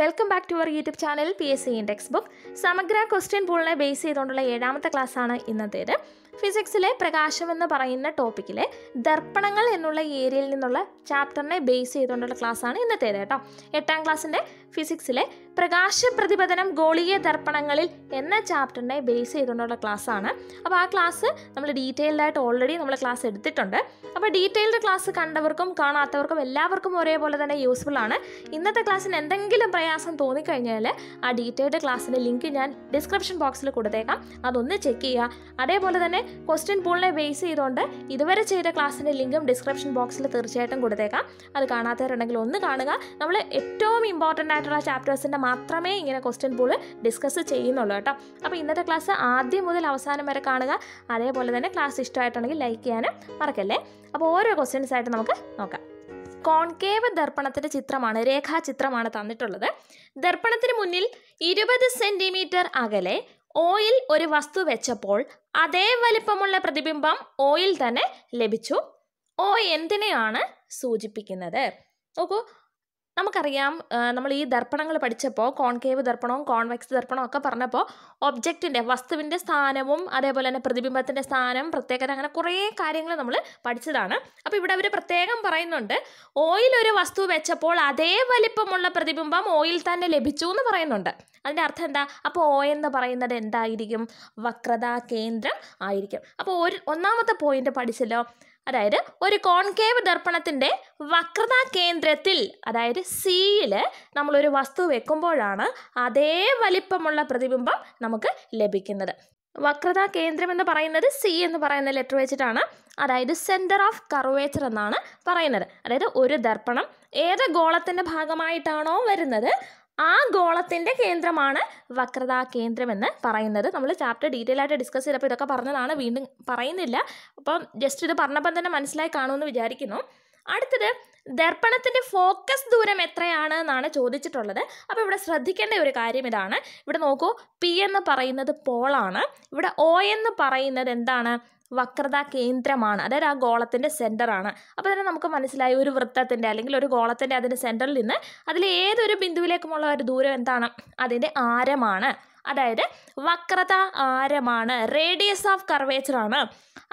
welcome back to our YouTube channel P S C index book സമഗ്ര question പൂളിനെ base ചെയ്തുകൊണ്ടുള്ള ഏഴാമത്തെ ക്ലാസ്സാണ് ഇന്നത്തേത് ഫിസിക്സിലെ പ്രകാശം എന്ന് പറയുന്ന ടോപ്പിക്കിലെ ദർപ്പണങ്ങൾ എന്നുള്ള ഏരിയയിൽ നിന്നുള്ള ചാപ്റ്ററിനെ ബേസ് ചെയ്തുകൊണ്ടുള്ള ക്ലാസ്സാണ് ഇന്നത്തേത് കേട്ടോ എട്ടാം ക്ലാസ്സിൻ്റെ ഫിസിക്സിലെ പ്രകാശ പ്രതിപതനം ഗോളീയ ദർപ്പണങ്ങളിൽ എന്ന ചാപ്റ്ററിനെ ബേസ് ചെയ്തുകൊണ്ടുള്ള ക്ലാസ്സാണ് അപ്പോൾ ആ ക്ലാസ് നമ്മൾ ഡീറ്റെയിൽഡ് ആയിട്ട് ഓൾറെഡി നമ്മൾ ക്ലാസ് എടുത്തിട്ടുണ്ട് അപ്പോൾ ഡീറ്റെയിൽഡ് ക്ലാസ് കണ്ടവർക്കും കാണാത്തവർക്കും എല്ലാവർക്കും ഒരേപോലെ തന്നെ യൂസ്ഫുൾ ആണ് ഇന്നത്തെ ക്ലാസ്സിന് എന്തെങ്കിലും പ്രയാസം തോന്നിക്കഴിഞ്ഞാൽ ആ ഡീറ്റെയിൽഡ് ക്ലാസ്സിൻ്റെ ലിങ്ക് ഞാൻ ഡിസ്ക്രിപ്ഷൻ ബോക്സിൽ കൊടുത്തേക്കാം അതൊന്ന് ചെക്ക് ചെയ്യുക അതേപോലെ തന്നെ ക്വസ്റ്റ്യൻ പൂളിനെ ബേസ് ചെയ്തുകൊണ്ട് ഇതുവരെ ചെയ്ത ക്ലാസ്സിൻ്റെ ലിങ്കും ഡിസ്ക്രിപ്ഷൻ ബോക്സിൽ തീർച്ചയായിട്ടും കൊടുത്തേക്കാം അത് കാണാത്തവരുണ്ടെങ്കിൽ ഒന്ന് കാണുക നമ്മൾ ഏറ്റവും ഇമ്പോർട്ടൻ്റ് ആയിട്ടുള്ള ചാപ്റ്റേഴ്സിൻ്റെ മാത്രമേ ഇങ്ങനെ ക്വസ്റ്റ്യൻ പൂള് ഡിസ്കസ് ചെയ്യുന്നുള്ളൂ കേട്ടോ അപ്പോൾ ഇന്നത്തെ ക്ലാസ് ആദ്യം മുതൽ അവസാനം വരെ കാണുക അതേപോലെ തന്നെ ക്ലാസ് ഇഷ്ടമായിട്ടുണ്ടെങ്കിൽ ലൈക്ക് ചെയ്യാനും മറക്കല്ലേ അപ്പോൾ ഓരോ ക്വസ്റ്റ്യൻസ് ആയിട്ട് നമുക്ക് നോക്കാം കോൺകേവ് ദർപ്പണത്തിൻ്റെ ചിത്രമാണ് രേഖാചിത്രമാണ് തന്നിട്ടുള്ളത് ദർപ്പണത്തിന് മുന്നിൽ ഇരുപത് സെൻറ്റിമീറ്റർ അകലെ ഓയിൽ ഒരു വസ്തു വെച്ചപ്പോൾ അതേ വലിപ്പമുള്ള പ്രതിബിംബം ഓയിൽ തന്നെ ലഭിച്ചു ഓ എന്തിനെയാണ് സൂചിപ്പിക്കുന്നത് നോക്കൂ നമുക്കറിയാം നമ്മൾ ഈ ദർപ്പണങ്ങൾ പഠിച്ചപ്പോൾ കോൺകേവ് ദർപ്പണവും കോൺവെക്സ് ദർപ്പണവും ഒക്കെ പറഞ്ഞപ്പോൾ ഒബ്ജക്റ്റിൻ്റെ വസ്തുവിൻ്റെ സ്ഥാനവും അതേപോലെ തന്നെ പ്രതിബിംബത്തിൻ്റെ സ്ഥാനം പ്രത്യേകത അങ്ങനെ കുറേ കാര്യങ്ങൾ നമ്മൾ പഠിച്ചതാണ് അപ്പോൾ ഇവിടെ അവർ പ്രത്യേകം പറയുന്നുണ്ട് ഓയിൽ ഒരു വസ്തു വെച്ചപ്പോൾ അതേ വലിപ്പമുള്ള പ്രതിബിംബം ഓയിൽ തന്നെ ലഭിച്ചു എന്ന് പറയുന്നുണ്ട് അതിൻ്റെ അർത്ഥം എന്താ അപ്പോൾ ഓ എന്ന് പറയുന്നത് എന്തായിരിക്കും വക്രതാ കേന്ദ്രം ആയിരിക്കും അപ്പോൾ ഒരു ഒന്നാമത്തെ പോയിന്റ് പഠിച്ചല്ലോ അതായത് ഒരു കോൺകേവ് ദർപ്പണത്തിൻ്റെ വക്രതാ കേന്ദ്രത്തിൽ അതായത് സിയിൽ നമ്മളൊരു വസ്തു വെക്കുമ്പോഴാണ് അതേ വലിപ്പമുള്ള പ്രതിബിംബം നമുക്ക് ലഭിക്കുന്നത് വക്രതാ കേന്ദ്രം എന്ന് പറയുന്നത് സി എന്ന് പറയുന്ന ലെറ്റർ വെച്ചിട്ടാണ് അതായത് സെൻറ്റർ ഓഫ് കർവേച്ചർ എന്നാണ് പറയുന്നത് അതായത് ഒരു ദർപ്പണം ഏത് ഗോളത്തിൻ്റെ ഭാഗമായിട്ടാണോ വരുന്നത് ആ ഗോളത്തിൻ്റെ കേന്ദ്രമാണ് വക്രതാ കേന്ദ്രമെന്ന് പറയുന്നത് നമ്മൾ ചാപ്റ്റർ ഡീറ്റെയിൽ ആയിട്ട് ഡിസ്കസ് ചെയ്തപ്പോൾ ഇതൊക്കെ പറഞ്ഞതാണ് വീണ്ടും പറയുന്നില്ല അപ്പം ജസ്റ്റ് ഇത് പറഞ്ഞപ്പം തന്നെ മനസ്സിലായി കാണുമെന്ന് വിചാരിക്കുന്നു അടുത്തത് ദർപ്പണത്തിൻ്റെ ഫോക്കസ് ദൂരം എത്രയാണ് എന്നാണ് ചോദിച്ചിട്ടുള്ളത് അപ്പോൾ ഇവിടെ ശ്രദ്ധിക്കേണ്ട ഒരു കാര്യം ഇതാണ് ഇവിടെ നോക്കൂ പി എന്ന് പറയുന്നത് പോളാണ് ഇവിടെ ഒ എന്ന് പറയുന്നത് എന്താണ് വക്രതാ കേന്ദ്രമാണ് അതായത് ആ ഗോളത്തിൻ്റെ സെൻറ്ററാണ് അപ്പോൾ തന്നെ നമുക്ക് മനസ്സിലായി ഒരു വൃത്തത്തിൻ്റെ അല്ലെങ്കിൽ ഒരു ഗോളത്തിൻ്റെ അതിൻ്റെ സെൻറ്ററിൽ നിന്ന് അതിൽ ഏതൊരു ബിന്ദുവിലേക്കുമുള്ള ഒരു ദൂരം എന്താണ് അതിൻ്റെ ആരമാണ് അതായത് വക്രത ആരമാണ് റേഡിയസ് ഓഫ് കർവേച്ചർ ആണ്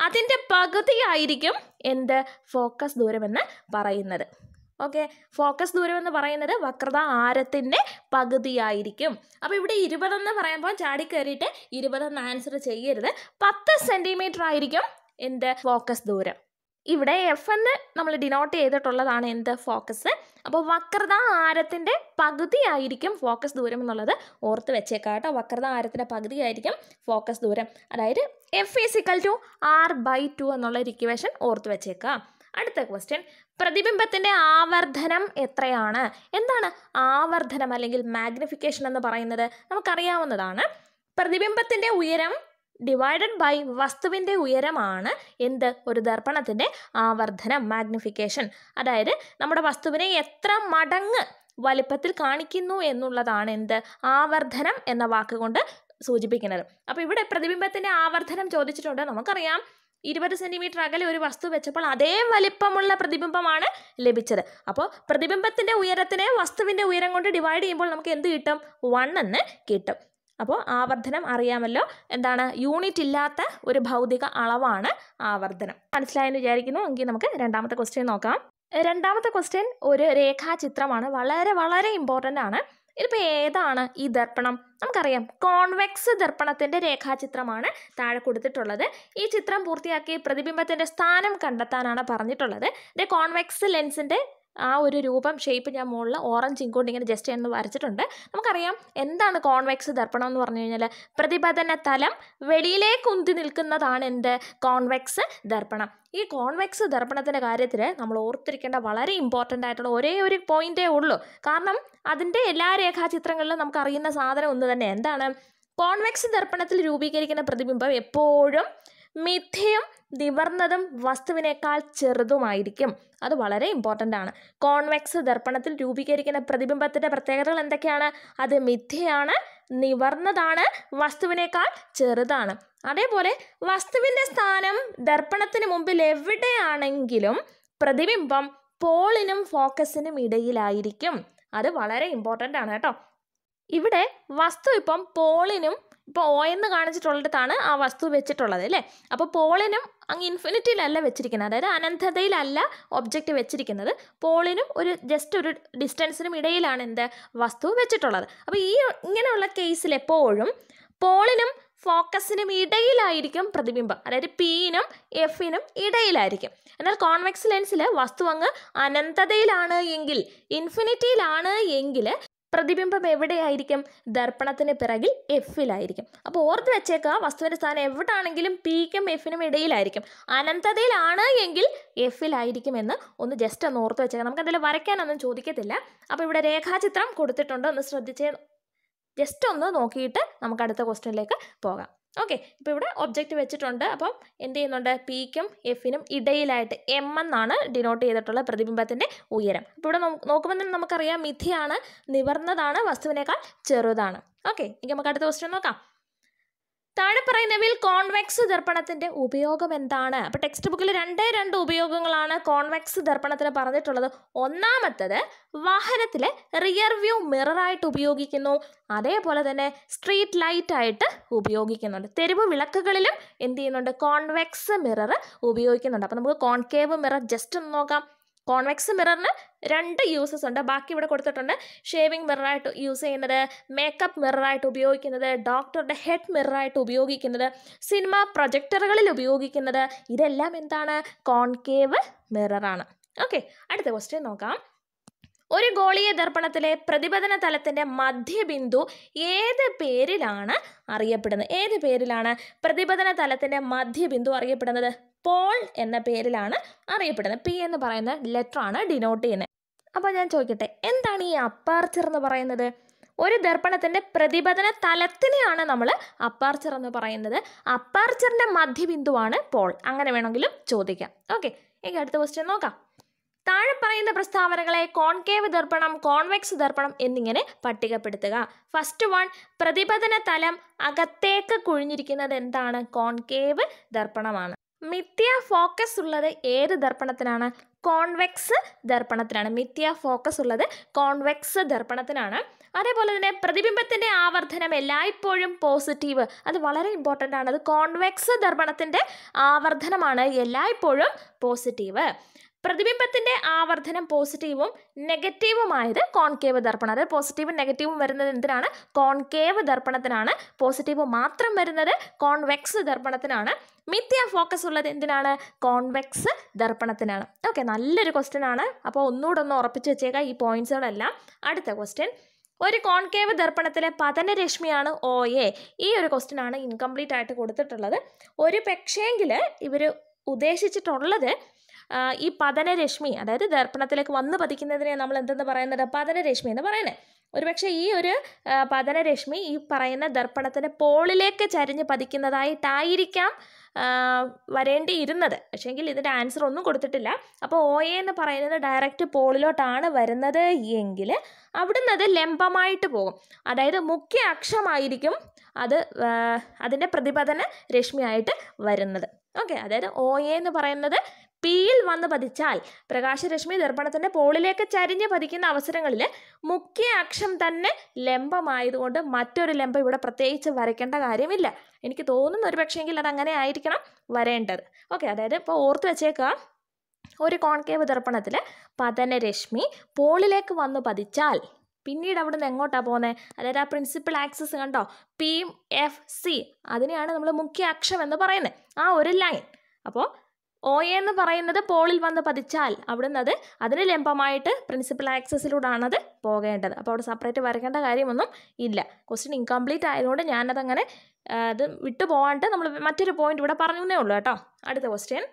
അതിൻ്റെ പകുതിയായിരിക്കും എന്ത് ഫോക്കസ് ദൂരമെന്ന് പറയുന്നത് ഓക്കെ ഫോക്കസ് ദൂരം എന്ന് പറയുന്നത് വക്രത ആരത്തിൻ്റെ പകുതിയായിരിക്കും അപ്പോൾ ഇവിടെ ഇരുപതെന്ന് പറയുമ്പോൾ ചാടി കയറിയിട്ട് ഇരുപതെന്ന് ആൻസർ ചെയ്യരുത് പത്ത് സെൻറ്റിമീറ്റർ ആയിരിക്കും എന്ത് ഫോക്കസ് ദൂരം ഇവിടെ എഫ് എന്ന് നമ്മൾ ഡിനോട്ട് ചെയ്തിട്ടുള്ളതാണ് എന്ത് ഫോക്കസ് അപ്പോൾ വക്രത ആരത്തിൻ്റെ പകുതിയായിരിക്കും ഫോക്കസ് ദൂരം എന്നുള്ളത് ഓർത്ത് വെച്ചേക്കാം കേട്ടോ വക്രത ആരത്തിൻ്റെ പകുതിയായിരിക്കും ഫോക്കസ് ദൂരം അതായത് F is equal to R by two എന്നുള്ള ഒരു ഇക്വേഷൻ ഓർത്ത് വെച്ചേക്കാം അടുത്ത ക്വസ്റ്റ്യൻ പ്രതിബിംബത്തിൻ്റെ ആവർധനം എത്രയാണ് എന്താണ് ആവർധനം അല്ലെങ്കിൽ മാഗ്നിഫിക്കേഷൻ എന്ന് പറയുന്നത് നമുക്കറിയാവുന്നതാണ് പ്രതിബിംബത്തിൻ്റെ ഉയരം ഡിവൈഡഡ് ബൈ വസ്തുവിൻ്റെ ഉയരമാണ് എന്ത് ഒരു ദർപ്പണത്തിൻ്റെ ആവർധനം മാഗ്നിഫിക്കേഷൻ അതായത് നമ്മുടെ വസ്തുവിനെ എത്ര മടങ്ങ് വലിപ്പത്തിൽ കാണിക്കുന്നു എന്നുള്ളതാണ് എന്ത് ആവർധനം എന്ന വാക്കുകൊണ്ട് സൂചിപ്പിക്കുന്നത് അപ്പോൾ ഇവിടെ പ്രതിബിംബത്തിൻ്റെ ആവർധനം ചോദിച്ചിട്ടുണ്ട് നമുക്കറിയാം ഇരുപത് സെൻറ്റിമീറ്റർ അകലെ ഒരു വസ്തു വെച്ചപ്പോൾ അതേ വലിപ്പമുള്ള പ്രതിബിംബമാണ് ലഭിച്ചത് അപ്പോൾ പ്രതിബിംബത്തിൻ്റെ ഉയരത്തിനെ വസ്തുവിൻ്റെ ഉയരം കൊണ്ട് ഡിവൈഡ് ചെയ്യുമ്പോൾ നമുക്ക് എന്ത് കിട്ടും വൺ എന്ന് കിട്ടും അപ്പോൾ ആവർത്തനം അറിയാമല്ലോ എന്താണ് യൂണിറ്റ് ഇല്ലാത്ത ഒരു ഭൗതിക അളവാണ് ആവർത്തനം മനസ്സിലായെന്ന് വിചാരിക്കുന്നു എങ്കിൽ നമുക്ക് രണ്ടാമത്തെ ക്വസ്റ്റ്യൻ നോക്കാം രണ്ടാമത്തെ ക്വസ്റ്റ്യൻ ഒരു രേഖാചിത്രമാണ് വളരെ വളരെ ഇമ്പോർട്ടൻ്റ് ആണ് ഇതിപ്പോൾ ഏതാണ് ഈ ദർപ്പണം നമുക്കറിയാം കോൺവെക്സ് ദർപ്പണത്തിൻ്റെ രേഖാചിത്രമാണ് താഴെ കൊടുത്തിട്ടുള്ളത് ഈ ചിത്രം പൂർത്തിയാക്കി പ്രതിബിംബത്തിൻ്റെ സ്ഥാനം കണ്ടെത്താനാണ് പറഞ്ഞിട്ടുള്ളത് ഇത് കോൺവെക്സ് ലെൻസിൻ്റെ ആ ഒരു രൂപം ഷേപ്പ് ഞാൻ മുകളിൽ ഓറഞ്ച് ഇങ്ങോട്ട് ഇങ്ങനെ ജസ്റ്റ് ഒന്ന് വരച്ചിട്ടുണ്ട് നമുക്കറിയാം എന്താണ് കോൺവെക്സ് ദർപ്പണം എന്ന് പറഞ്ഞു കഴിഞ്ഞാൽ പ്രതിപതന തലം വെളിയിലേക്ക് ഉന്തി നിൽക്കുന്നതാണ് എൻ്റെ കോൺവെക്സ് ദർപ്പണം ഈ കോൺവെക്സ് ദർപ്പണത്തിൻ്റെ കാര്യത്തിൽ നമ്മൾ ഓർത്തിരിക്കേണ്ട വളരെ ഇമ്പോർട്ടൻ്റ് ആയിട്ടുള്ള ഒരേ ഒരു പോയിൻറ്റേ ഉള്ളൂ കാരണം അതിൻ്റെ എല്ലാ രേഖാചിത്രങ്ങളിലും നമുക്ക് അറിയുന്ന സാധനം ഒന്ന് തന്നെ എന്താണ് കോൺവെക്സ് ദർപ്പണത്തിൽ രൂപീകരിക്കുന്ന പ്രതിബിംബം എപ്പോഴും മിഥ്യയും നിവർന്നതും വസ്തുവിനേക്കാൾ ചെറുതുമായിരിക്കും അത് വളരെ ഇമ്പോർട്ടൻ്റ് ആണ് കോൺവെക്സ് ദർപ്പണത്തിൽ രൂപീകരിക്കുന്ന പ്രതിബിംബത്തിൻ്റെ പ്രത്യേകതകൾ എന്തൊക്കെയാണ് അത് മിഥ്യയാണ് നിവർന്നതാണ് വസ്തുവിനേക്കാൾ ചെറുതാണ് അതേപോലെ വസ്തുവിൻ്റെ സ്ഥാനം ദർപ്പണത്തിന് മുമ്പിൽ എവിടെയാണെങ്കിലും പ്രതിബിംബം പോളിനും ഫോക്കസിനും ഇടയിലായിരിക്കും അത് വളരെ ഇമ്പോർട്ടൻ്റ് ആണ് കേട്ടോ ഇവിടെ വസ്തു ഇപ്പം പോളിനും ഇപ്പോൾ ഒ എന്ന് കാണിച്ചിട്ടുള്ളിടത്താണ് ആ വസ്തു വെച്ചിട്ടുള്ളത് അല്ലേ അപ്പോൾ പോളിനും അങ്ങ് ഇൻഫിനിറ്റിയിലല്ല വെച്ചിരിക്കുന്നത് അതായത് അനന്തതയിലല്ല ഒബ്ജക്റ്റ് വെച്ചിരിക്കുന്നത് പോളിനും ഒരു ജസ്റ്റ് ഒരു ഡിസ്റ്റൻസിനും ഇടയിലാണ് എന്ത് വസ്തു വെച്ചിട്ടുള്ളത് അപ്പോൾ ഈ ഇങ്ങനെയുള്ള കേസിൽ എപ്പോഴും പോളിനും ഫോക്കസിനും ഇടയിലായിരിക്കും പ്രതിബിംബം അതായത് പീനും എഫിനും ഇടയിലായിരിക്കും എന്നാൽ കോൺവെക്സ് ലെൻസിൽ വസ്തു അങ്ങ് അനന്തതയിലാണ് എങ്കിൽ ഇൻഫിനിറ്റിയിലാണ് എങ്കിൽ പ്രതിബിംബം എവിടെയായിരിക്കും ദർപ്പണത്തിന് പിറകിൽ എഫിലായിരിക്കും അപ്പോൾ ഓർത്ത് വെച്ചേക്കുക വസ്തുവിൻ്റെ സ്ഥാനം എവിടാണെങ്കിലും പിക്കും എഫിനും ഇടയിലായിരിക്കും അനന്തതയിലാണ് എങ്കിൽ എഫിലായിരിക്കും എന്ന് ഒന്ന് ജസ്റ്റ് ഒന്ന് ഓർത്ത് വെച്ചേക്കാം നമുക്ക് എന്തെങ്കിലും വരയ്ക്കാനൊന്നും ചോദിക്കത്തില്ല അപ്പോൾ ഇവിടെ രേഖാചിത്രം കൊടുത്തിട്ടുണ്ട് ഒന്ന് ശ്രദ്ധിച്ചേ ജസ്റ്റ് ഒന്ന് നോക്കിയിട്ട് നമുക്ക് അടുത്ത ക്വസ്റ്റ്യനിലേക്ക് പോകാം ഓക്കെ ഇപ്പോൾ ഇവിടെ ഒബ്ജക്റ്റ് വെച്ചിട്ടുണ്ട് അപ്പം എന്ത് ചെയ്യുന്നുണ്ട് പിക്കും എഫിനും ഇടയിലായിട്ട് എം എന്നാണ് ഡിനോട്ട് ചെയ്തിട്ടുള്ള പ്രതിബിംബത്തിൻ്റെ ഉയരം അപ്പോൾ ഇവിടെ നോക്കുമ്പോൾ തന്നെ നമുക്കറിയാം മിഥിയാണ് നിവർന്നതാണ് വസ്തുവിനേക്കാൾ ചെറുതാണ് ഓക്കെ ഇനി നമുക്ക് അടുത്ത ക്വസ്റ്റ്യൻ നോക്കാം താഴെ പറയുന്നവയിൽ കോൺവെക്സ് ദർപ്പണത്തിന്റെ ഉപയോഗം എന്താണ് അപ്പോൾ ടെക്സ്റ്റ് ബുക്കിൽ രണ്ടേ രണ്ട് ഉപയോഗങ്ങളാണ് കോൺവെക്സ് ദർപ്പണത്തിന് പറഞ്ഞിട്ടുള്ളത് ഒന്നാമത്തത് വാഹനത്തിലെ റിയർ വ്യൂ മിററായിട്ട് ഉപയോഗിക്കുന്നു അതേപോലെ തന്നെ സ്ട്രീറ്റ് ലൈറ്റ് ആയിട്ട് ഉപയോഗിക്കുന്നുണ്ട് തെരുവ് വിളക്കുകളിലും എന്ത് ചെയ്യുന്നുണ്ട് കോൺവെക്സ് മിറർ ഉപയോഗിക്കുന്നുണ്ട് അപ്പോൾ നമുക്ക് കോൺകേവ് മിറർ ജസ്റ്റ് ഒന്ന് നോക്കാം കോൺവെക്സ് മിററിന് രണ്ട് യൂസസ് ഉണ്ട് ബാക്കി ഇവിടെ കൊടുത്തിട്ടുണ്ട് ഷേവിംഗ് മിററായിട്ട് യൂസ് ചെയ്യുന്നത് മേക്കപ്പ് മിററായിട്ട് ഉപയോഗിക്കുന്നത് ഡോക്ടറുടെ ഹെഡ് മിററായിട്ട് ഉപയോഗിക്കുന്നത് സിനിമ പ്രൊജക്ടറുകളിൽ ഉപയോഗിക്കുന്നത് ഇതെല്ലാം എന്താണ് കോൺകേവ് മിററാണ് ഓക്കെ അടുത്ത ക്വസ്റ്റ്യൻ നോക്കാം ഒരു ഗോളീയ ദർപ്പണത്തിലെ പ്രതിപതന തലത്തിൻ്റെ മധ്യബിന്ദു ഏത് പേരിലാണ് അറിയപ്പെടുന്നത് ഏത് പേരിലാണ് പ്രതിപതന തലത്തിൻ്റെ മധ്യബിന്ദു അറിയപ്പെടുന്നത് പോൾ എന്ന പേരിലാണ് അറിയപ്പെടുന്നത് പി എന്ന് പറയുന്ന ലെറ്ററാണ് ഡിനോട്ട് ചെയ്യുന്നത് അപ്പോൾ ഞാൻ ചോദിക്കട്ടെ എന്താണ് ഈ അപ്പാർച്ചർ എന്ന് പറയുന്നത് ഒരു ദർപ്പണത്തിൻ്റെ പ്രതിപതന തലത്തിനെയാണ് നമ്മൾ അപ്പാർച്ചർ എന്ന് പറയുന്നത് അപ്പാർച്ചറിൻ്റെ മധ്യബിന്ദുവാണ് പോൾ അങ്ങനെ വേണമെങ്കിലും ചോദിക്കാം ഓക്കെ ഇനി അടുത്ത ക്വസ്റ്റ്യൻ നോക്കാം താഴെ പറയുന്ന പ്രസ്താവനകളെ കോൺകേവ് ദർപ്പണം കോൺവെക്സ് ദർപ്പണം എന്നിങ്ങനെ പട്ടികപ്പെടുത്തുക ഫസ്റ്റ് വൺ പ്രതിപതന തലം അകത്തേക്ക് കുഴിഞ്ഞിരിക്കുന്നത് എന്താണ് കോൺകേവ് ദർപ്പണമാണ് മിഥ്യ ഫോക്കസ് ഉള്ളത് ഏത് ദർപ്പണത്തിനാണ് കോൺവെക്സ് ദർപ്പണത്തിനാണ് മിഥ്യ ഫോക്കസ് ഉള്ളത് കോൺവെക്സ് ദർപ്പണത്തിനാണ് അതേപോലെ തന്നെ പ്രതിബിംബത്തിൻ്റെ ആവർത്തനം എല്ലായ്പ്പോഴും പോസിറ്റീവ് അത് വളരെ ഇമ്പോർട്ടൻ്റ് ആണ് അത് കോൺവെക്സ് ദർപ്പണത്തിൻ്റെ ആവർത്തനമാണ് എല്ലായ്പ്പോഴും പോസിറ്റീവ് പ്രതിബിംബത്തിന്റെ ആവർത്തനം പോസിറ്റീവും നെഗറ്റീവുമായത് കോൺകേവ് ദർപ്പണം അതായത് പോസിറ്റീവും നെഗറ്റീവും വരുന്നത് എന്തിനാണ് കോൺകേവ് ദർപ്പണത്തിനാണ് പോസിറ്റീവ് മാത്രം വരുന്നത് കോൺവെക്സ് ദർപ്പണത്തിനാണ് മിഥ്യ ഫോക്കസ് ഉള്ളത് എന്തിനാണ് കോൺവെക്സ് ദർപ്പണത്തിനാണ് ഓക്കെ നല്ലൊരു ക്വസ്റ്റ്യൻ ആണ് അപ്പോൾ ഒന്നുകൂടെ ഒന്ന് ഉറപ്പിച്ച് വെച്ചേക്കാം ഈ പോയിന്റ്സുകളെല്ലാം അടുത്ത ക്വസ്റ്റ്യൻ ഒരു കോൺകേവ് ദർപ്പണത്തിലെ പതനരശ്മിയാണ് ഓ എ ഈ ഒരു ക്വസ്റ്റ്യൻ ആണ് ഇൻകംപ്ലീറ്റ് ആയിട്ട് കൊടുത്തിട്ടുള്ളത് ഒരു പക്ഷേങ്കിൽ ഇവർ ഉദ്ദേശിച്ചിട്ടുള്ളത് ഈ പതനരശ്മി അതായത് ദർപ്പണത്തിലേക്ക് വന്ന് പതിക്കുന്നതിനെ നമ്മൾ എന്തെന്ന് പറയുന്നത് പതനരശ്മി എന്ന് പറയുന്നത് ഒരുപക്ഷെ ഈ ഒരു പതനരശ്മി ഈ പറയുന്ന ദർപ്പണത്തിൻ്റെ പോളിലേക്ക് ചരിഞ്ഞ് പതിക്കുന്നതായിട്ടായിരിക്കാം വരേണ്ടിയിരുന്നത് പക്ഷേങ്കിൽ ഇതിൻ്റെ ആൻസർ ഒന്നും കൊടുത്തിട്ടില്ല അപ്പോൾ ഒ എ എന്ന് പറയുന്നത് ഡയറക്റ്റ് പോളിലോട്ടാണ് വരുന്നത് എങ്കിൽ അവിടുന്ന് അത് ലംബമായിട്ട് പോകും അതായത് മുഖ്യ അക്ഷമായിരിക്കും അത് അതിൻ്റെ പ്രതിപദന രശ്മിയായിട്ട് വരുന്നത് ഓക്കെ അതായത് ഒ എ എന്ന് പറയുന്നത് പിയിൽ വന്ന് പതിച്ചാൽ പ്രകാശരശ്മി ദർപ്പണത്തിൻ്റെ പോളിലേക്ക് ചരിഞ്ഞ് പതിക്കുന്ന അവസരങ്ങളിൽ മുഖ്യ അക്ഷം തന്നെ ലംബമായതുകൊണ്ട് മറ്റൊരു ലംബം ഇവിടെ പ്രത്യേകിച്ച് വരയ്ക്കേണ്ട കാര്യമില്ല എനിക്ക് തോന്നുന്ന ഒരു പക്ഷേങ്കിൽ അത് അങ്ങനെ ആയിരിക്കണം വരേണ്ടത് ഓക്കെ അതായത് ഇപ്പോൾ ഓർത്ത് വെച്ചേക്കുക ഒരു കോൺകേവ് ദർപ്പണത്തിൽ പതനരശ്മി പോളിലേക്ക് വന്ന് പതിച്ചാൽ പിന്നീട് അവിടെ നിന്ന് എങ്ങോട്ടാണ് പോകുന്നത് അതായത് ആ പ്രിൻസിപ്പൽ ആക്സസ് കണ്ടോ പി എഫ് സി അതിനെയാണ് നമ്മൾ മുഖ്യ അക്ഷം എന്ന് പറയുന്നത് ആ ഒരു ലൈൻ അപ്പോൾ ഒ എ എന്ന് പറയുന്നത് പോളിൽ വന്ന് പതിച്ചാൽ അവിടുന്ന് അത് അതിന് ലംബമായിട്ട് പ്രിൻസിപ്പൽ ആക്സസിലൂടെ ആണത് പോകേണ്ടത് അപ്പോൾ അവിടെ സെപ്പറേറ്റ് വരയ്ക്കേണ്ട കാര്യമൊന്നും ഇല്ല ക്വസ്റ്റ്യൻ ഇൻകംപ്ലീറ്റ് ആയതുകൊണ്ട് ഞാനതങ്ങനെ അത് വിട്ടു പോകാണ്ട് നമ്മൾ മറ്റൊരു പോയിന്റ് ഇവിടെ പറഞ്ഞേ ഉള്ളൂ കേട്ടോ അടുത്ത ക്വസ്റ്റ്യൻ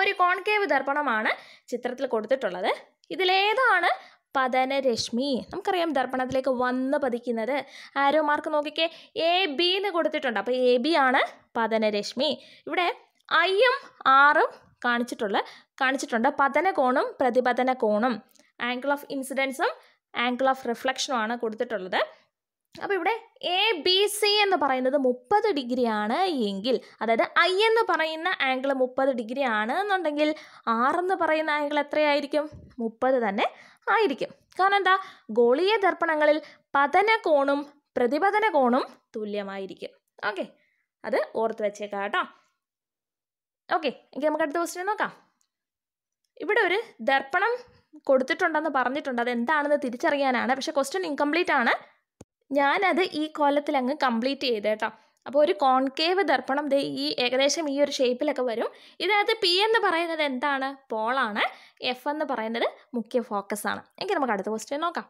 ഒരു കോൺകേവ് ദർപ്പണമാണ് ചിത്രത്തിൽ കൊടുത്തിട്ടുള്ളത് ഇതിലേതാണ് പതനരശ്മി നമുക്കറിയാം ദർപ്പണത്തിലേക്ക് വന്ന് പതിക്കുന്നത് ആരോ മാർക്ക് നോക്കിക്കേ എ ബി എന്ന് കൊടുത്തിട്ടുണ്ട് അപ്പോൾ എ ബി ആണ് പതനരശ്മി ഇവിടെ ഐയും ആറും കാണിച്ചിട്ടുള്ള കാണിച്ചിട്ടുണ്ട് പതന കോണും പ്രതിപതന കോണും ആംഗിൾ ഓഫ് ഇൻസിഡൻസും ആംഗിൾ ഓഫ് റിഫ്ലക്ഷനും ആണ് കൊടുത്തിട്ടുള്ളത് അപ്പോൾ ഇവിടെ എ ബി സി എന്ന് പറയുന്നത് മുപ്പത് ഡിഗ്രിയാണ് എങ്കിൽ അതായത് ഐ എന്ന് പറയുന്ന ആംഗിൾ മുപ്പത് ഡിഗ്രി ആണ് എന്നുണ്ടെങ്കിൽ ആർ എന്ന് പറയുന്ന ആംഗിൾ എത്രയായിരിക്കും മുപ്പത് തന്നെ ആയിരിക്കും കാരണം എന്താ ഗോളീയ ദർപ്പണങ്ങളിൽ പതന കോണും പ്രതിപതന കോണും തുല്യമായിരിക്കും ഓക്കെ അത് ഓർത്ത് വെച്ചേക്കാം കേട്ടോ ഓക്കെ എങ്കിൽ നമുക്ക് അടുത്ത ക്വസ്റ്റ്യൻ നോക്കാം ഇവിടെ ഒരു ദർപ്പണം കൊടുത്തിട്ടുണ്ടെന്ന് പറഞ്ഞിട്ടുണ്ട് അത് എന്താണെന്ന് തിരിച്ചറിയാനാണ് പക്ഷെ ക്വസ്റ്റ്യൻ ഇൻകംപ്ലീറ്റ് ആണ് ഞാനത് ഈ കോലത്തിൽ അങ്ങ് കംപ്ലീറ്റ് ചെയ്ത് കേട്ടോ അപ്പോൾ ഒരു കോൺകേവ് ദർപ്പണം ദേ ഈ ഏകദേശം ഈ ഒരു ഷേപ്പിലൊക്കെ വരും ഇതിനകത്ത് പി എന്ന് പറയുന്നത് എന്താണ് പോളാണ് എഫ് എന്ന് പറയുന്നത് മുഖ്യ ഫോക്കസ് ആണ് എങ്കിൽ നമുക്ക് അടുത്ത ക്വസ്റ്റ്യൻ നോക്കാം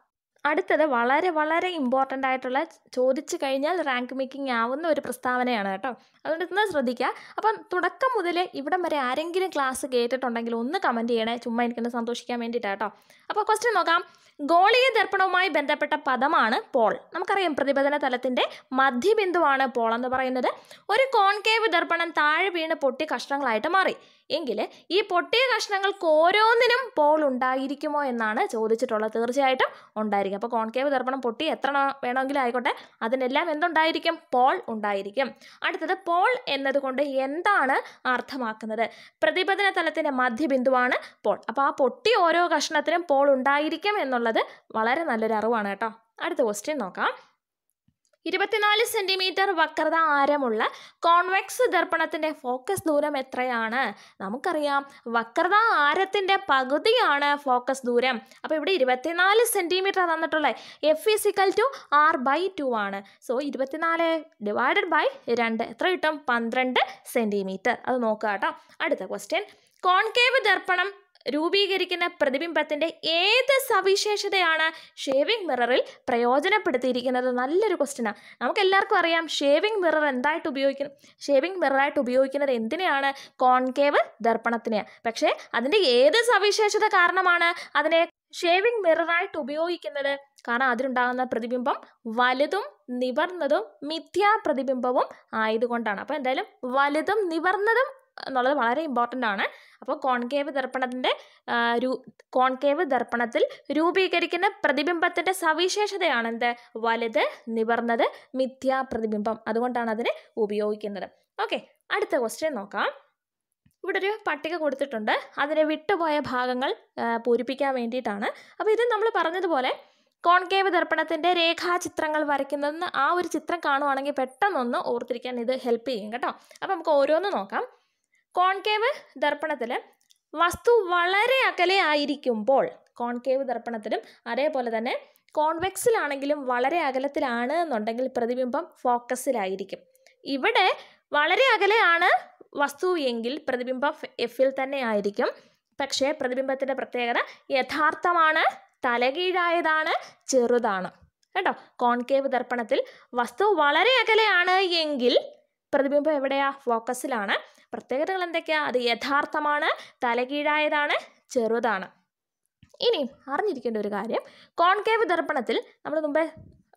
അടുത്തത് വളരെ വളരെ ഇമ്പോർട്ടൻ്റ് ആയിട്ടുള്ള ചോദിച്ചു കഴിഞ്ഞാൽ റാങ്ക് മേക്കിംഗ് ആവുന്ന ഒരു പ്രസ്താവനയാണ് കേട്ടോ അതുകൊണ്ട് ഇന്ന് ശ്രദ്ധിക്കുക അപ്പം തുടക്കം മുതൽ ഇവിടം വരെ ആരെങ്കിലും ക്ലാസ് കേട്ടിട്ടുണ്ടെങ്കിൽ ഒന്ന് കമൻറ്റ് ചെയ്യണേ ചുമ്മാ എനിക്കൊന്ന് സന്തോഷിക്കാൻ വേണ്ടിയിട്ടാണ് കേട്ടോ അപ്പോൾ ക്വസ്റ്റ്യൻ നോക്കാം ഗോളീയ ദർപ്പണവുമായി ബന്ധപ്പെട്ട പദമാണ് പോൾ നമുക്കറിയാം പ്രതിപതന തലത്തിൻ്റെ മധ്യബിന്ദുവാണ് പോൾ എന്ന് പറയുന്നത് ഒരു കോൺകേവ് ദർപ്പണം താഴെ വീണ് പൊട്ടി കഷ്ണങ്ങളായിട്ട് മാറി എങ്കിൽ ഈ പൊട്ടിയ കഷ്ണങ്ങൾക്ക് ഓരോന്നിനും പോൾ ഉണ്ടായിരിക്കുമോ എന്നാണ് ചോദിച്ചിട്ടുള്ളത് തീർച്ചയായിട്ടും ഉണ്ടായിരിക്കും അപ്പോൾ കോൺകേവ് ദർപ്പണം പൊട്ടി എത്ര വേണമെങ്കിലും ആയിക്കോട്ടെ അതിനെല്ലാം എന്തുണ്ടായിരിക്കും പോൾ ഉണ്ടായിരിക്കും അടുത്തത് പോൾ എന്നതുകൊണ്ട് എന്താണ് അർത്ഥമാക്കുന്നത് പ്രതിപദന തലത്തിൻ്റെ മധ്യബിന്ദുവാണ് പോൾ അപ്പോൾ ആ പൊട്ടി ഓരോ കഷ്ണത്തിനും പോൾ ഉണ്ടായിരിക്കും എന്നുള്ളത് വളരെ നല്ലൊരു അറിവാണ് കേട്ടോ അടുത്ത ക്വസ്റ്റ്യൻ നോക്കാം ഇരുപത്തിനാല് സെൻറ്റിമീറ്റർ വക്രത ആരമുള്ള കോൺവെക്സ് ദർപ്പണത്തിൻ്റെ ഫോക്കസ് ദൂരം എത്രയാണ് നമുക്കറിയാം വക്രത ആരത്തിൻ്റെ പകുതിയാണ് ഫോക്കസ് ദൂരം അപ്പോൾ ഇവിടെ ഇരുപത്തിനാല് സെൻറ്റിമീറ്റർ തന്നിട്ടുള്ളത് F is equal to R by two ആണ് സോ ഇരുപത്തിനാല് ഡിവൈഡഡ് ബൈ രണ്ട് എത്ര കിട്ടും പന്ത്രണ്ട് സെൻറ്റിമീറ്റർ അത് നോക്കുക കേട്ടോ അടുത്ത ക്വസ്റ്റ്യൻ കോൺകേവ് ദർപ്പണം രൂപീകരിക്കുന്ന പ്രതിബിംബത്തിൻ്റെ ഏത് സവിശേഷതയാണ് ഷേവിംഗ് മിററിൽ പ്രയോജനപ്പെടുത്തിയിരിക്കുന്നത് നല്ലൊരു ക്വസ്റ്റ്യനാണ് നമുക്ക് എല്ലാവർക്കും അറിയാം ഷേവിംഗ് മിറർ എന്തായിട്ട് ഉപയോഗിക്കുന്നു ഷേവിംഗ് മിററായിട്ട് ഉപയോഗിക്കുന്നത് എന്തിനെയാണ് കോൺകേവ് ദർപ്പണത്തിനെയാണ് പക്ഷേ അതിൻ്റെ ഏത് സവിശേഷത കാരണമാണ് അതിനെ ഷേവിംഗ് മിററായിട്ട് ഉപയോഗിക്കുന്നത് കാരണം അതിലുണ്ടാകുന്ന പ്രതിബിംബം വലുതും നിവർന്നതും മിഥ്യാ പ്രതിബിംബവും ആയതുകൊണ്ടാണ് അപ്പോൾ എന്തായാലും വലുതും നിവർന്നതും എന്നുള്ളത് വളരെ ഇമ്പോർട്ടൻ്റ് ആണ് അപ്പോൾ കോൺകേവ് ദർപ്പണത്തിൻ്റെ രൂ കോൺകേവ് ദർപ്പണത്തിൽ രൂപീകരിക്കുന്ന പ്രതിബിംബത്തിൻ്റെ സവിശേഷതയാണ് എന്ത് വലുത് നിവർന്നത് പ്രതിബിംബം അതുകൊണ്ടാണ് അതിന് ഉപയോഗിക്കുന്നത് ഓക്കെ അടുത്ത ക്വസ്റ്റ്യൻ നോക്കാം ഇവിടെ ഒരു പട്ടിക കൊടുത്തിട്ടുണ്ട് അതിനെ വിട്ടുപോയ ഭാഗങ്ങൾ പൂരിപ്പിക്കാൻ വേണ്ടിയിട്ടാണ് അപ്പോൾ ഇത് നമ്മൾ പറഞ്ഞതുപോലെ കോൺകേവ് ദർപ്പണത്തിൻ്റെ രേഖാചിത്രങ്ങൾ വരയ്ക്കുന്നതെന്ന് ആ ഒരു ചിത്രം കാണുവാണെങ്കിൽ പെട്ടെന്നൊന്ന് ഓർത്തിരിക്കാൻ ഇത് ഹെൽപ്പ് ചെയ്യും കേട്ടോ അപ്പോൾ നമുക്ക് ഓരോന്ന് നോക്കാം കോൺകേവ് ദർപ്പണത്തിൽ വസ്തു വളരെ അകലെ ആയിരിക്കുമ്പോൾ കോൺകേവ് ദർപ്പണത്തിലും അതേപോലെ തന്നെ കോൺവെക്സിലാണെങ്കിലും വളരെ അകലത്തിലാണ് എന്നുണ്ടെങ്കിൽ പ്രതിബിംബം ഫോക്കസിലായിരിക്കും ഇവിടെ വളരെ അകലെയാണ് വസ്തു എങ്കിൽ പ്രതിബിംബം എഫിൽ തന്നെ ആയിരിക്കും പക്ഷേ പ്രതിബിംബത്തിൻ്റെ പ്രത്യേകത യഥാർത്ഥമാണ് തലകീഴായതാണ് ചെറുതാണ് കേട്ടോ കോൺകേവ് ദർപ്പണത്തിൽ വസ്തു വളരെ അകലെയാണ് എങ്കിൽ പ്രതിബിംബം എവിടെയാ ഫോക്കസിലാണ് പ്രത്യേകതകൾ എന്തൊക്കെയാ അത് യഥാർത്ഥമാണ് തലകീഴായതാണ് ചെറുതാണ് ഇനി അറിഞ്ഞിരിക്കേണ്ട ഒരു കാര്യം കോൺകേവ് ദർപ്പണത്തിൽ നമ്മൾ മുമ്പേ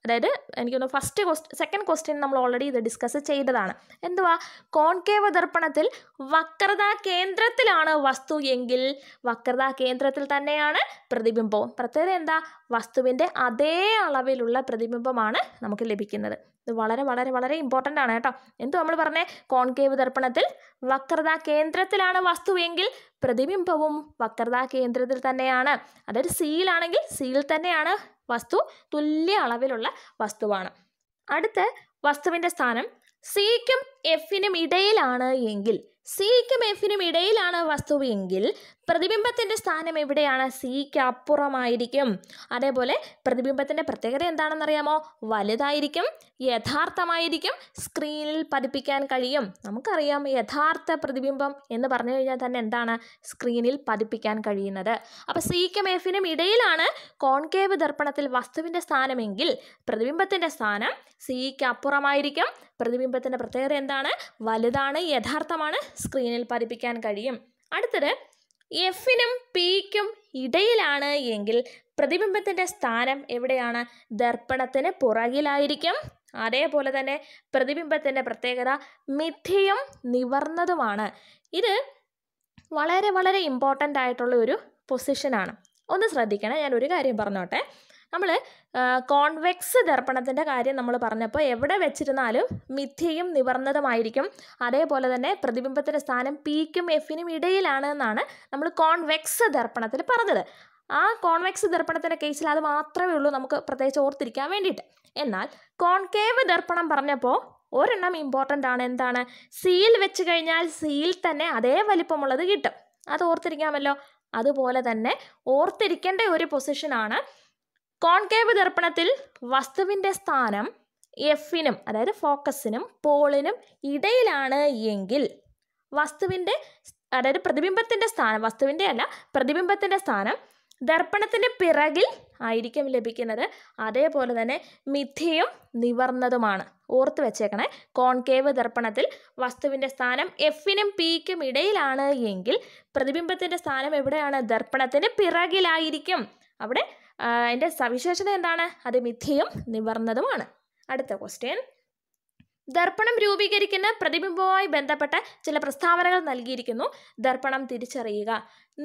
അതായത് എനിക്ക് തോന്നുന്നു ഫസ്റ്റ് ക്വസ്റ്റ് സെക്കൻഡ് ക്വസ്റ്റ്യൻ നമ്മൾ ഓൾറെഡി ഇത് ഡിസ്കസ് ചെയ്തതാണ് എന്തുവാ കോൺകേവ് ദർപ്പണത്തിൽ വക്രതാ കേന്ദ്രത്തിലാണ് വസ്തു എങ്കിൽ വക്രതാ കേന്ദ്രത്തിൽ തന്നെയാണ് പ്രതിബിംബവും പ്രത്യേകത എന്താ വസ്തുവിൻ്റെ അതേ അളവിലുള്ള പ്രതിബിംബമാണ് നമുക്ക് ലഭിക്കുന്നത് ഇത് വളരെ വളരെ വളരെ ഇമ്പോർട്ടൻ്റ് ആണ് കേട്ടോ എന്തു നമ്മൾ പറഞ്ഞേ കോൺകേവ് ദർപ്പണത്തിൽ വക്രതാ കേന്ദ്രത്തിലാണ് വസ്തു എങ്കിൽ പ്രതിബിംബവും വക്രതാ കേന്ദ്രത്തിൽ തന്നെയാണ് അതായത് സീലാണെങ്കിൽ സീൽ തന്നെയാണ് വസ്തു തുല്യ അളവിലുള്ള വസ്തുവാണ് അടുത്ത വസ്തുവിൻ്റെ സ്ഥാനം സിക്കും എഫിനും ഇടയിലാണ് എങ്കിൽ സിക്കും എഫിനും ഇടയിലാണ് വസ്തുവെങ്കിൽ പ്രതിബിംബത്തിൻ്റെ സ്ഥാനം എവിടെയാണ് സിക്ക് അപ്പുറമായിരിക്കും അതേപോലെ പ്രതിബിംബത്തിൻ്റെ പ്രത്യേകത എന്താണെന്നറിയാമോ വലുതായിരിക്കും യഥാർത്ഥമായിരിക്കും സ്ക്രീനിൽ പതിപ്പിക്കാൻ കഴിയും നമുക്കറിയാം യഥാർത്ഥ പ്രതിബിംബം എന്ന് പറഞ്ഞു കഴിഞ്ഞാൽ തന്നെ എന്താണ് സ്ക്രീനിൽ പതിപ്പിക്കാൻ കഴിയുന്നത് അപ്പോൾ സിക്കും എഫിനും ഇടയിലാണ് കോൺകേവ് ദർപ്പണത്തിൽ വസ്തുവിൻ്റെ സ്ഥാനമെങ്കിൽ പ്രതിബിംബത്തിൻ്റെ സ്ഥാനം സിക്ക് അപ്പുറമായിരിക്കും പ്രതിബിംബത്തിൻ്റെ പ്രത്യേകത എന്താണ് വലുതാണ് യഥാർത്ഥമാണ് സ്ക്രീനിൽ പതിപ്പിക്കാൻ കഴിയും അടുത്തത് എഫിനും പിക്കും ഇടയിലാണ് എങ്കിൽ പ്രതിബിംബത്തിൻ്റെ സ്ഥാനം എവിടെയാണ് ദർപ്പണത്തിന് പുറകിലായിരിക്കും അതേപോലെ തന്നെ പ്രതിബിംബത്തിൻ്റെ പ്രത്യേകത മിഥ്യയും നിവർന്നതുമാണ് ഇത് വളരെ വളരെ ഇമ്പോർട്ടൻ്റ് ആയിട്ടുള്ള ഒരു പൊസിഷനാണ് ഒന്ന് ശ്രദ്ധിക്കണം ഞാൻ ഒരു കാര്യം പറഞ്ഞോട്ടെ നമ്മൾ കോൺവെക്സ് ദർപ്പണത്തിൻ്റെ കാര്യം നമ്മൾ പറഞ്ഞപ്പോൾ എവിടെ വെച്ചിരുന്നാലും മിഥ്യയും നിവർന്നതുമായിരിക്കും അതേപോലെ തന്നെ പ്രതിബിംബത്തിൻ്റെ സ്ഥാനം പിക്കും എഫിനും ഇടയിലാണ് എന്നാണ് നമ്മൾ കോൺവെക്സ് ദർപ്പണത്തിൽ പറഞ്ഞത് ആ കോൺവെക്സ് ദർപ്പണത്തിൻ്റെ കേസിൽ അത് മാത്രമേ ഉള്ളൂ നമുക്ക് പ്രത്യേകിച്ച് ഓർത്തിരിക്കാൻ വേണ്ടിയിട്ട് എന്നാൽ കോൺകേവ് ദർപ്പണം പറഞ്ഞപ്പോൾ ഒരെണ്ണം ഇമ്പോർട്ടൻ്റ് ആണ് എന്താണ് സീൽ വെച്ച് കഴിഞ്ഞാൽ സീൽ തന്നെ അതേ വലിപ്പമുള്ളത് കിട്ടും അത് ഓർത്തിരിക്കാമല്ലോ അതുപോലെ തന്നെ ഓർത്തിരിക്കേണ്ട ഒരു പൊസിഷനാണ് കോൺകേവ് ദർപ്പണത്തിൽ വസ്തുവിൻ്റെ സ്ഥാനം എഫിനും അതായത് ഫോക്കസിനും പോളിനും ഇടയിലാണ് എങ്കിൽ വസ്തുവിൻ്റെ അതായത് പ്രതിബിംബത്തിൻ്റെ സ്ഥാനം വസ്തുവിൻ്റെ അല്ല പ്രതിബിംബത്തിൻ്റെ സ്ഥാനം ദർപ്പണത്തിൻ്റെ പിറകിൽ ആയിരിക്കും ലഭിക്കുന്നത് അതേപോലെ തന്നെ മിഥ്യയും നിവർന്നതുമാണ് ഓർത്ത് വെച്ചേക്കണേ കോൺകേവ് ദർപ്പണത്തിൽ വസ്തുവിൻ്റെ സ്ഥാനം എഫിനും പിക്കും ഇടയിലാണ് എങ്കിൽ പ്രതിബിംബത്തിൻ്റെ സ്ഥാനം എവിടെയാണ് ദർപ്പണത്തിൻ്റെ പിറകിലായിരിക്കും അവിടെ അതിൻ്റെ സവിശേഷത എന്താണ് അത് മിഥ്യയും നിവർന്നതുമാണ് അടുത്ത ക്വസ്റ്റ്യൻ ദർപ്പണം രൂപീകരിക്കുന്ന പ്രതിബിംബവുമായി ബന്ധപ്പെട്ട ചില പ്രസ്താവനകൾ നൽകിയിരിക്കുന്നു ദർപ്പണം തിരിച്ചറിയുക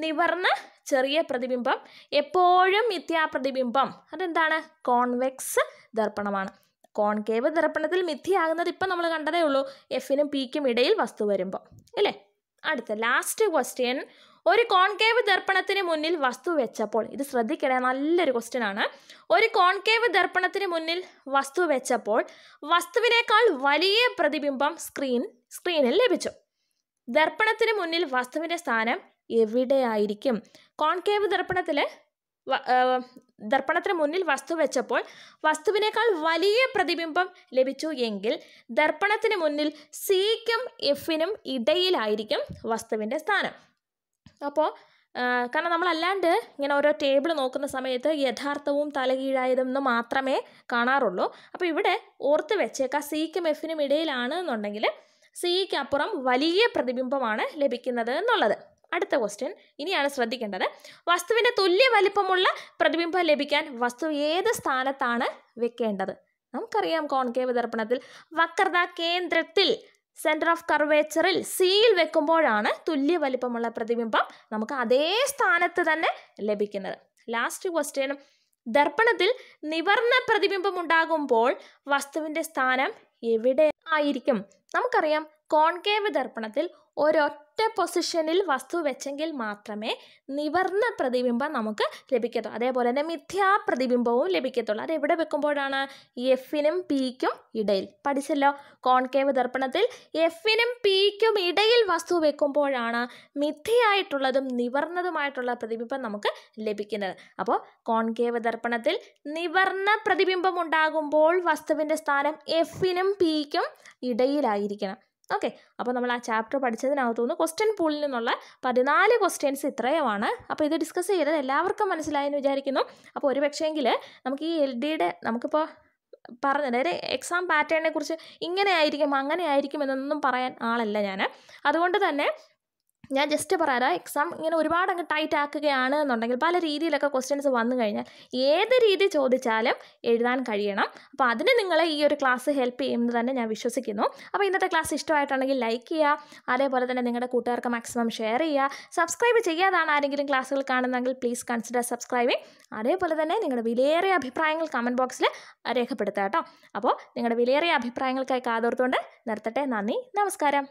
നിവർന്ന ചെറിയ പ്രതിബിംബം എപ്പോഴും മിഥ്യാപ്രതിബിംബം അതെന്താണ് കോൺവെക്സ് ദർപ്പണമാണ് കോൺകേവ് ദർപ്പണത്തിൽ മിഥ്യയാകുന്നത് ഇപ്പം നമ്മൾ കണ്ടതേ ഉള്ളൂ എഫിനും പിക്കും ഇടയിൽ വസ്തു വരുമ്പോൾ അല്ലേ അടുത്ത ലാസ്റ്റ് ക്വസ്റ്റ്യൻ ഒരു കോൺകേവ് ദർപ്പണത്തിന് മുന്നിൽ വസ്തു വെച്ചപ്പോൾ ഇത് ശ്രദ്ധിക്കണേ നല്ലൊരു ക്വസ്റ്റ്യൻ ആണ് ഒരു കോൺകേവ് ദർപ്പണത്തിന് മുന്നിൽ വസ്തു വെച്ചപ്പോൾ വസ്തുവിനേക്കാൾ വലിയ പ്രതിബിംബം സ്ക്രീൻ സ്ക്രീനിൽ ലഭിച്ചു ദർപ്പണത്തിന് മുന്നിൽ വസ്തുവിൻ്റെ സ്ഥാനം എവിടെയായിരിക്കും കോൺകേവ് ദർപ്പണത്തിൽ ദർപ്പണത്തിന് മുന്നിൽ വസ്തു വെച്ചപ്പോൾ വസ്തുവിനേക്കാൾ വലിയ പ്രതിബിംബം ലഭിച്ചു എങ്കിൽ ദർപ്പണത്തിന് മുന്നിൽ സിക്കും എഫിനും ഇടയിലായിരിക്കും വസ്തുവിൻ്റെ സ്ഥാനം അപ്പോൾ കാരണം നമ്മളല്ലാണ്ട് ഇങ്ങനെ ഓരോ ടേബിൾ നോക്കുന്ന സമയത്ത് യഥാർത്ഥവും എന്ന് മാത്രമേ കാണാറുള്ളൂ അപ്പോൾ ഇവിടെ ഓർത്ത് വെച്ചേക്കാം സിക്കും എഫിനും ഇടയിലാണ് എന്നുണ്ടെങ്കിൽ സിക്ക് അപ്പുറം വലിയ പ്രതിബിംബമാണ് ലഭിക്കുന്നത് എന്നുള്ളത് അടുത്ത ക്വസ്റ്റ്യൻ ഇനിയാണ് ശ്രദ്ധിക്കേണ്ടത് വസ്തുവിൻ്റെ തുല്യ വലിപ്പമുള്ള പ്രതിബിംബം ലഭിക്കാൻ വസ്തു ഏത് സ്ഥാനത്താണ് വെക്കേണ്ടത് നമുക്കറിയാം കോൺകേവ് ദർപ്പണത്തിൽ വക്രത കേന്ദ്രത്തിൽ സെൻറ്റർ ഓഫ് കർവേച്ചറിൽ സിയിൽ വെക്കുമ്പോഴാണ് തുല്യ വലിപ്പമുള്ള പ്രതിബിംബം നമുക്ക് അതേ സ്ഥാനത്ത് തന്നെ ലഭിക്കുന്നത് ലാസ്റ്റ് ക്വസ്റ്റ്യനും ദർപ്പണത്തിൽ നിവർന്ന പ്രതിബിംബം ഉണ്ടാകുമ്പോൾ വസ്തുവിൻ്റെ സ്ഥാനം എവിടെ ആയിരിക്കും നമുക്കറിയാം കോൺകേവ് ദർപ്പണത്തിൽ ഒരൊറ്റ പൊസിഷനിൽ വസ്തു വെച്ചെങ്കിൽ മാത്രമേ നിവർന്ന പ്രതിബിംബം നമുക്ക് ലഭിക്കത്തുള്ളൂ അതേപോലെ തന്നെ മിഥ്യാപ്രതിബിംബവും ലഭിക്കത്തുള്ളൂ അത് എവിടെ വെക്കുമ്പോഴാണ് എഫിനും പിക്കും ഇടയിൽ പഠിച്ചല്ലോ കോൺകേവ് ദർപ്പണത്തിൽ എഫിനും പിക്കും ഇടയിൽ വസ്തു വെക്കുമ്പോഴാണ് മിഥ്യയായിട്ടുള്ളതും നിവർന്നതുമായിട്ടുള്ള പ്രതിബിംബം നമുക്ക് ലഭിക്കുന്നത് അപ്പോൾ കോൺകേവ് ദർപ്പണത്തിൽ നിവർന്ന പ്രതിബിംബം ഉണ്ടാകുമ്പോൾ വസ്തുവിൻ്റെ സ്ഥാനം എഫിനും പിക്കും ഇടയിലായിരിക്കണം ഓക്കെ അപ്പോൾ നമ്മൾ ആ ചാപ്റ്റർ പഠിച്ചതിനകത്തുനിന്ന് ക്വസ്റ്റ്യൻ പൂളിൽ നിന്നുള്ള പതിനാല് ക്വസ്റ്റ്യൻസ് ഇത്രയുമാണ് അപ്പോൾ ഇത് ഡിസ്കസ് ചെയ്തത് എല്ലാവർക്കും മനസ്സിലായെന്ന് വിചാരിക്കുന്നു അപ്പോൾ ഒരു പക്ഷേങ്കിൽ നമുക്ക് ഈ എൽ ഡിയുടെ നമുക്കിപ്പോൾ പറഞ്ഞു അതായത് എക്സാം പാറ്റേണിനെ കുറിച്ച് ഇങ്ങനെ ആയിരിക്കും അങ്ങനെ ആയിരിക്കും എന്നൊന്നും പറയാൻ ആളല്ല ഞാൻ അതുകൊണ്ട് തന്നെ ഞാൻ ജസ്റ്റ് പറയാതെ എക്സാം ഇങ്ങനെ ഒരുപാട് അങ്ങ് ടൈറ്റ് ആക്കുകയാണ് എന്നുണ്ടെങ്കിൽ പല രീതിയിലൊക്കെ ക്വസ്റ്റ്യൻസ് വന്നു കഴിഞ്ഞാൽ ഏത് രീതി ചോദിച്ചാലും എഴുതാൻ കഴിയണം അപ്പോൾ അതിന് നിങ്ങളെ ഈ ഒരു ക്ലാസ് ഹെൽപ്പ് ചെയ്യുമെന്ന് തന്നെ ഞാൻ വിശ്വസിക്കുന്നു അപ്പോൾ ഇന്നത്തെ ക്ലാസ് ഇഷ്ടമായിട്ടാണെങ്കിൽ ലൈക്ക് ചെയ്യുക അതേപോലെ തന്നെ നിങ്ങളുടെ കൂട്ടുകാർക്ക് മാക്സിമം ഷെയർ ചെയ്യുക സബ്സ്ക്രൈബ് ചെയ്യാതാണ് ആരെങ്കിലും ക്ലാസ്സുകൾ കാണുന്നതെങ്കിൽ പ്ലീസ് കൺസിഡർ സബ്സ്ക്രൈബിങ് അതേപോലെ തന്നെ നിങ്ങളുടെ വിലയേറിയ അഭിപ്രായങ്ങൾ കമൻറ്റ് ബോക്സിൽ രേഖപ്പെടുത്തുക കേട്ടോ അപ്പോൾ നിങ്ങളുടെ വിലയേറിയ അഭിപ്രായങ്ങൾക്കായി കാതോർത്തുകൊണ്ട് നിർത്തട്ടെ നന്ദി നമസ്കാരം